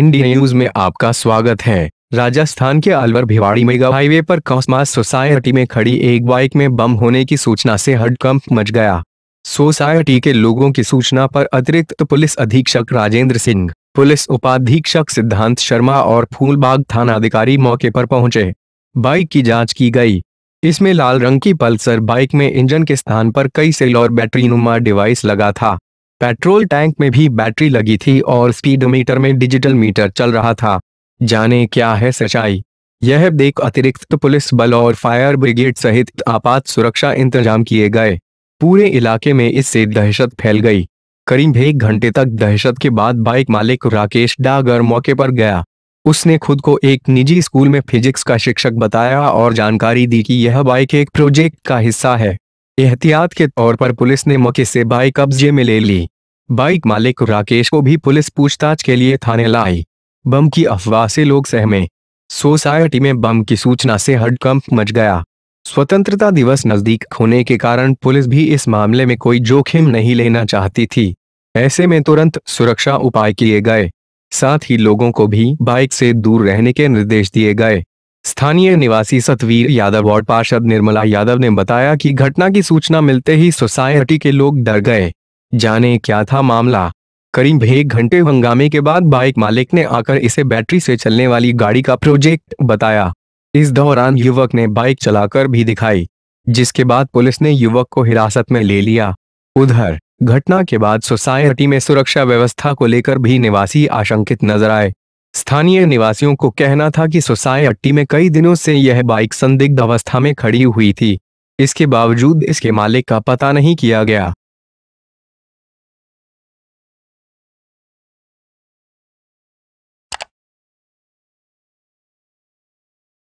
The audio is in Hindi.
इंडिया न्यूज में आपका स्वागत है राजस्थान के अलवर भिवाड़ी मेगा हाईवे पर कौसमास सोसाइटी में खड़ी एक बाइक में बम होने की सूचना से हडकंप मच गया सोसाइटी के लोगों की सूचना पर अतिरिक्त पुलिस अधीक्षक राजेंद्र सिंह पुलिस उपाधीक्षक सिद्धांत शर्मा और फूलबाग थाना अधिकारी मौके पर पहुंचे बाइक की जाँच की गई इसमें लाल रंग की पल्सर बाइक में इंजन के स्थान पर कई सेल और बैटरी नुमा डिवाइस लगा था पेट्रोल टैंक में भी बैटरी लगी थी और स्पीडोमीटर में डिजिटल मीटर चल रहा था जाने क्या है सच्चाई यह देख अतिरिक्त पुलिस बल और फायर ब्रिगेड सहित आपात सुरक्षा इंतजाम किए गए पूरे इलाके में इससे दहशत फैल गई करीब एक घंटे तक दहशत के बाद बाइक मालिक राकेश डागर मौके पर गया उसने खुद को एक निजी स्कूल में फिजिक्स का शिक्षक बताया और जानकारी दी कि यह बाइक एक प्रोजेक्ट का हिस्सा है एहतियात के तौर पर पुलिस ने मौके से बाइक कब्जे में ले ली बाइक मालिक राकेश को भी पुलिस पूछताछ के लिए थाने लाई बम की अफवाह से लोग सहमे सोसाइटी में बम की सूचना से हडकंप मच गया स्वतंत्रता दिवस नजदीक होने के कारण पुलिस भी इस मामले में कोई जोखिम नहीं लेना चाहती थी ऐसे में तुरंत सुरक्षा उपाय किए गए साथ ही लोगों को भी बाइक से दूर रहने के निर्देश दिए गए स्थानीय निवासी सतवीर यादव और पार्षद निर्मला यादव ने बताया कि घटना की सूचना मिलते ही सोसाइटी के लोग डर गए जाने क्या था मामला करीब एक घंटे हंगामे के बाद बाइक मालिक ने आकर इसे बैटरी से चलने वाली गाड़ी का प्रोजेक्ट बताया इस दौरान युवक ने बाइक चलाकर भी दिखाई जिसके बाद पुलिस ने युवक को हिरासत में ले लिया उधर घटना के बाद सोसाइटी में सुरक्षा व्यवस्था को लेकर भी निवासी आशंकित नजर आए स्थानीय निवासियों को कहना था कि हट्टी में कई दिनों से यह बाइक संदिग्ध अवस्था में खड़ी हुई थी इसके बावजूद इसके मालिक का पता नहीं किया गया